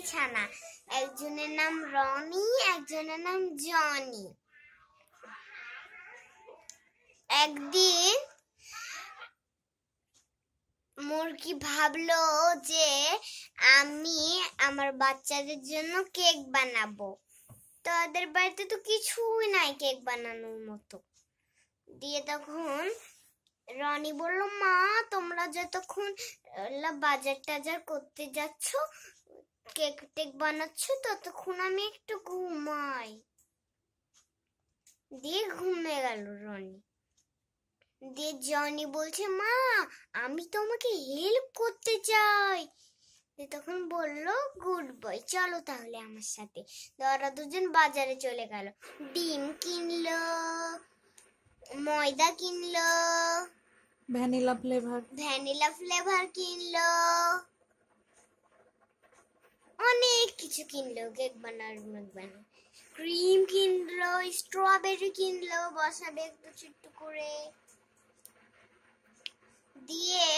বিছানা একজনের নাম রনি একজনের নাম জনি একদিন মুরগি ভাবলো যে আমি আমার বাচ্চাদের জন্য কেক বানাবো তো ওদের বাড়িতে তো কিছুই নাই কেক বানানোর মতো দিয়ে তখন রনি বলল মা তোমরা যতক্ষণ বাজার টাজার করতে যাচ্ছ কেক টেক বানাচ্ছো ততক্ষণ আমি একটু ঘুমাই দিয়ে ঘুমে গেল রনি দিয়ে জনি বলছে মা আমি তোমাকে হেল্প করতে চাই তখন বলল গুড বয় চলো তাহলে আমার সাথে ওরা দুজন বাজারে চলে গেল ডিম কিনলো ময়দা কিনলো ভ্যানিলা ফ্লেভার ভ্যানিলা ফ্লেভার কিনলো অনেক কিছু কিনলো কেক বানানোর জন্য ক্রিম কিনলো স্ট্রবেরি কিনলো বসাবে একটু ছোট্ট করে দিয়ে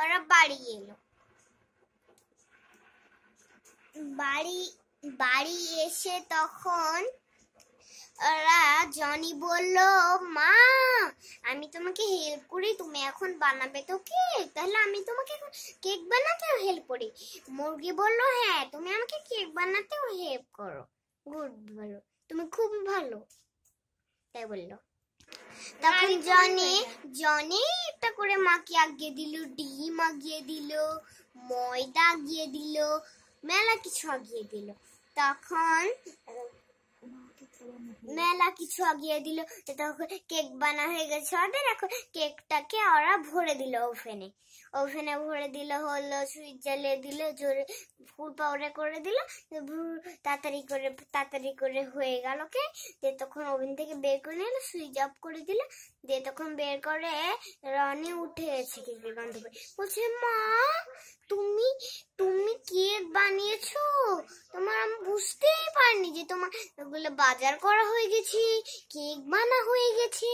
ওরা বাড়ি এলো বাড়ি বাড়ি এসে তখন ওরা জনি বলল মা আমি তোমাকে হেল্প করি তুমি এখন বানাবে তো কেক তাহলে আমি তোমাকে কেক বানাতেও হেল্প করি মুরগি বলল হ্যাঁ তুমি আমাকে কেক বানাতেও হেল্প করো গুড ভালো তুমি খুব ভালো তাই বললো তখন জনি জনি একটা করে মাকে আগিয়ে দিল ডিম আগিয়ে দিল ময়দা আগিয়ে দিল মেলা কিছু আগিয়ে দিল তখন মেলা কিছু আগিয়ে দিল তখন কেক বানা হয়ে গেছে ওদের এখন কেকটাকে ওরা ভরে দিল ওভেনে ওভেনে ভরে দিল হলো সুইচ জ্বালিয়ে দিল জোরে ফুল পাউডার করে দিল তাড়াতাড়ি করে তাড়াতাড়ি করে হয়ে গেল কে দিয়ে তখন ওভেন থেকে বের করে নিল সুইচ অফ করে দিল দিয়ে তখন বের করে রনি উঠে গেছে কেকের গন্ধ বলছে মা তুমি তুমি কি যে তোমার ওগুলো বাজার করা হয়ে গেছে কেক বানা হয়ে গেছে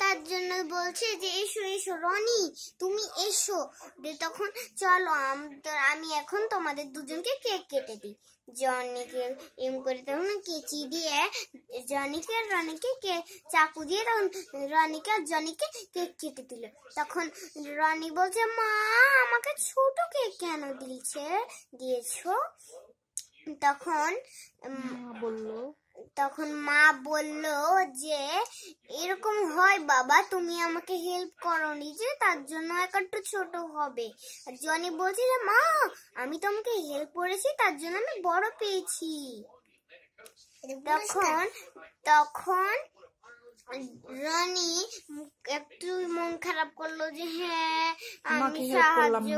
তার জন্য বলছে যে এসো এসো রনি তুমি এসো দিয়ে তখন চলো আমি এখন তোমাদের দুজনকে কেক কেটে দিই জনিকে এম করে তখন কেচি দিয়ে জনিকে আর রনিকে কে চাকু দিয়ে তখন রনিকে আর জনিকে কেক কেটে দিল তখন রনি বলছে মা আমাকে ছোট কেক কেন দিয়েছে দিয়েছো তখন বলল তখন মা বলল যে এরকম হয় বাবা তুমি আমাকে হেল্প নি যে তার জন্য একটু ছোট হবে আর জনি বলছে যে মা আমি তোমাকে হেল্প করেছি তার জন্য আমি বড় পেয়েছি তখন তখন রানী একটু মন খারাপ করলো যে হ্যাঁ আমি সাহায্য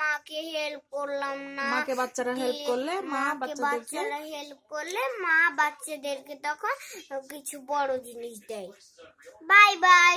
মাকে হেল্প করলাম না মাকে বাচ্চারা হেল্প করলে মা বাচ্চারা হেল্প করলে মা বাচ্চাদেরকে তখন কিছু বড় জিনিস দেয় বাই বাই